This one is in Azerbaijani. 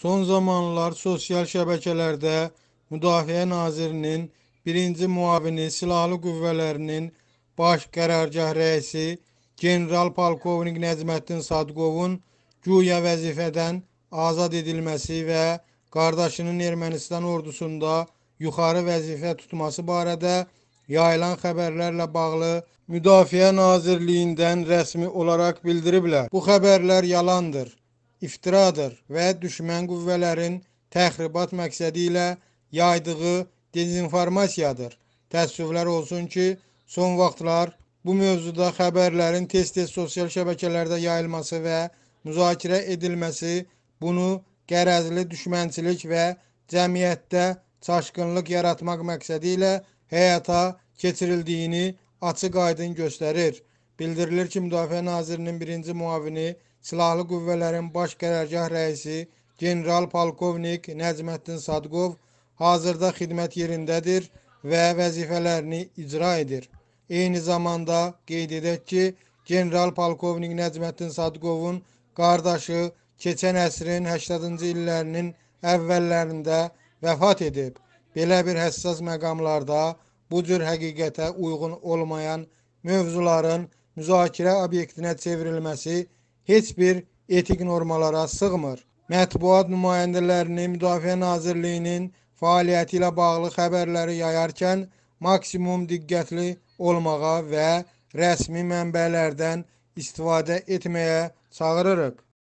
Son zamanlar sosial şəbəkələrdə Müdafiə Nazirinin birinci muavini Silahlı Qüvvələrinin baş qərargah rəisi General Polkovnik Nəcməddin Sadqovun güya vəzifədən azad edilməsi və qardaşının Ermənistan ordusunda yuxarı vəzifə tutması barədə yayılan xəbərlərlə bağlı Müdafiə Nazirliyindən rəsmi olaraq bildiriblər. Bu xəbərlər yalandır iftiradır və düşmən qüvvələrin təxribat məqsədi ilə yaydığı dezinformasiyadır. Təəssüflər olsun ki, son vaxtlar bu mövzuda xəbərlərin tez-tez sosial şəbəkələrdə yayılması və müzakirə edilməsi bunu qərəzli düşmənçilik və cəmiyyətdə çaşqınlıq yaratmaq məqsədi ilə həyata keçirildiyini açıq-aydın göstərir. Bildirilir ki, Müdafiə Nazirinin birinci muavini Silahlı Qüvvələrin Baş Qərargah rəisi general-polkovnik Nəcməddin Sadqov hazırda xidmət yerindədir və vəzifələrini icra edir. Eyni zamanda qeyd edək ki, general-polkovnik Nəcməddin Sadqovun qardaşı keçən əsrin 80-ci illərinin əvvəllərində vəfat edib. Belə bir həssas məqamlarda bu cür həqiqətə uyğun olmayan mövzuların müzakirə obyektinə çevrilməsi heç bir etik normalara sığmır. Mətbuat nümayəndələrini Müdafiə Nazirliyinin fəaliyyəti ilə bağlı xəbərləri yayarkən maksimum diqqətli olmağa və rəsmi mənbələrdən istifadə etməyə çağırırıq.